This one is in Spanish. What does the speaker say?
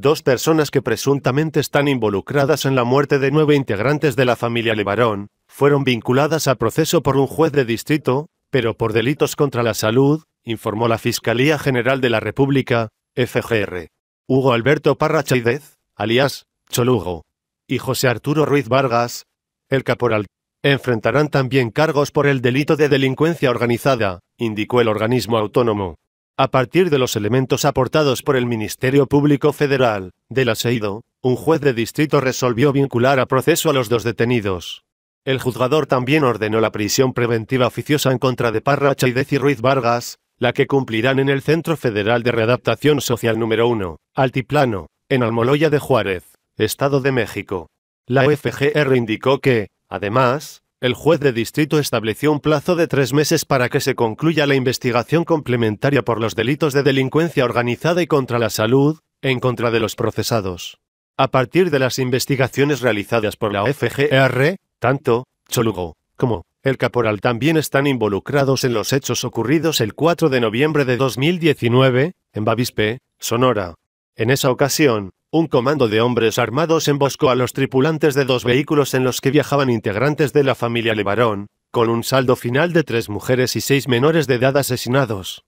dos personas que presuntamente están involucradas en la muerte de nueve integrantes de la familia Levarón, fueron vinculadas a proceso por un juez de distrito, pero por delitos contra la salud, informó la Fiscalía General de la República, FGR. Hugo Alberto Parra Chaidez, alias Cholugo, y José Arturo Ruiz Vargas, el caporal, enfrentarán también cargos por el delito de delincuencia organizada, indicó el organismo autónomo. A partir de los elementos aportados por el Ministerio Público Federal, del aseído, un juez de distrito resolvió vincular a proceso a los dos detenidos. El juzgador también ordenó la prisión preventiva oficiosa en contra de Parra Chaydez y Ruiz Vargas, la que cumplirán en el Centro Federal de Readaptación Social número 1, Altiplano, en Almoloya de Juárez, Estado de México. La FGR indicó que, además, el juez de distrito estableció un plazo de tres meses para que se concluya la investigación complementaria por los delitos de delincuencia organizada y contra la salud, en contra de los procesados. A partir de las investigaciones realizadas por la FGR, e tanto Cholugo como el caporal también están involucrados en los hechos ocurridos el 4 de noviembre de 2019, en Bavispe, Sonora. En esa ocasión, un comando de hombres armados emboscó a los tripulantes de dos vehículos en los que viajaban integrantes de la familia Levarón, con un saldo final de tres mujeres y seis menores de edad asesinados.